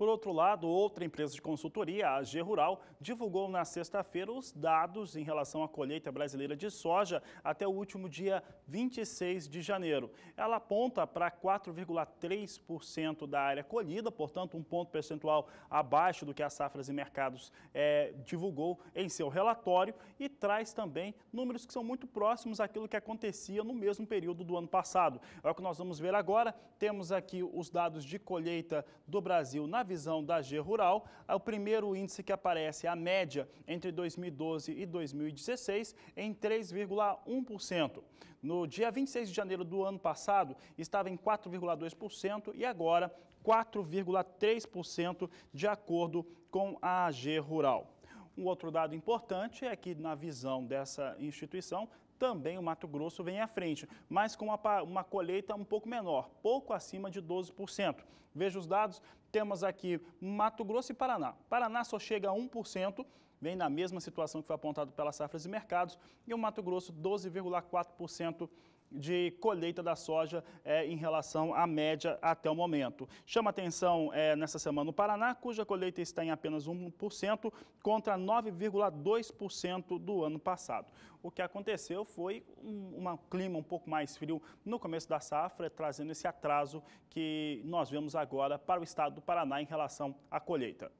Por outro lado, outra empresa de consultoria, a AG Rural, divulgou na sexta-feira os dados em relação à colheita brasileira de soja até o último dia 26 de janeiro. Ela aponta para 4,3% da área colhida, portanto, um ponto percentual abaixo do que a Safras e Mercados é, divulgou em seu relatório e traz também números que são muito próximos àquilo que acontecia no mesmo período do ano passado. É o que nós vamos ver agora. Temos aqui os dados de colheita do Brasil na visão da G Rural, é o primeiro índice que aparece, a média entre 2012 e 2016, em 3,1%. No dia 26 de janeiro do ano passado, estava em 4,2% e agora 4,3%, de acordo com a AG Rural. Um outro dado importante é que, na visão dessa instituição, também o Mato Grosso vem à frente, mas com uma, uma colheita um pouco menor, pouco acima de 12%. Veja os dados, temos aqui Mato Grosso e Paraná. Paraná só chega a 1%, vem na mesma situação que foi apontado pelas Safras e Mercados, e o Mato Grosso 12,4% de colheita da soja é, em relação à média até o momento. Chama atenção é, nessa semana o Paraná, cuja colheita está em apenas 1% contra 9,2% do ano passado. O que aconteceu foi um, um clima um pouco mais frio no começo da safra, trazendo esse atraso que nós vemos agora para o estado do Paraná em relação à colheita.